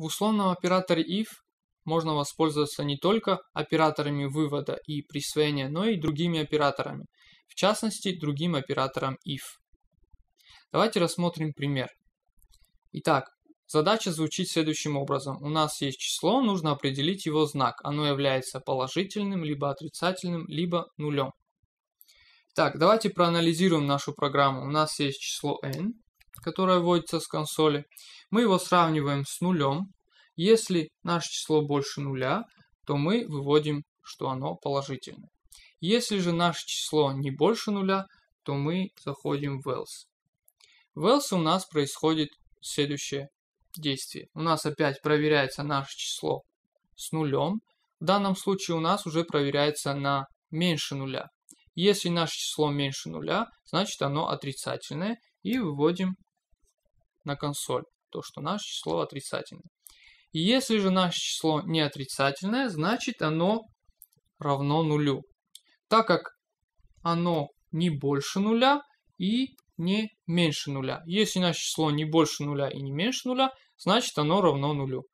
В условном операторе if можно воспользоваться не только операторами вывода и присвоения, но и другими операторами, в частности, другим оператором if. Давайте рассмотрим пример. Итак, задача звучит следующим образом. У нас есть число, нужно определить его знак. Оно является положительным, либо отрицательным, либо нулем. Так, давайте проанализируем нашу программу. У нас есть число n, которое вводится с консоли, мы его сравниваем с нулем. Если наше число больше нуля, то мы выводим, что оно положительное. Если же наше число не больше нуля, то мы заходим в else. В else у нас происходит следующее действие. У нас опять проверяется наше число с нулем. В данном случае у нас уже проверяется на меньше нуля. Если наше число меньше нуля, значит оно отрицательное и выводим на консоль, то что наше число отрицательное. И если же наше число не отрицательное, значит оно равно нулю, так как оно не больше нуля и не меньше нуля. Если наше число не больше нуля и не меньше нуля, значит оно равно нулю.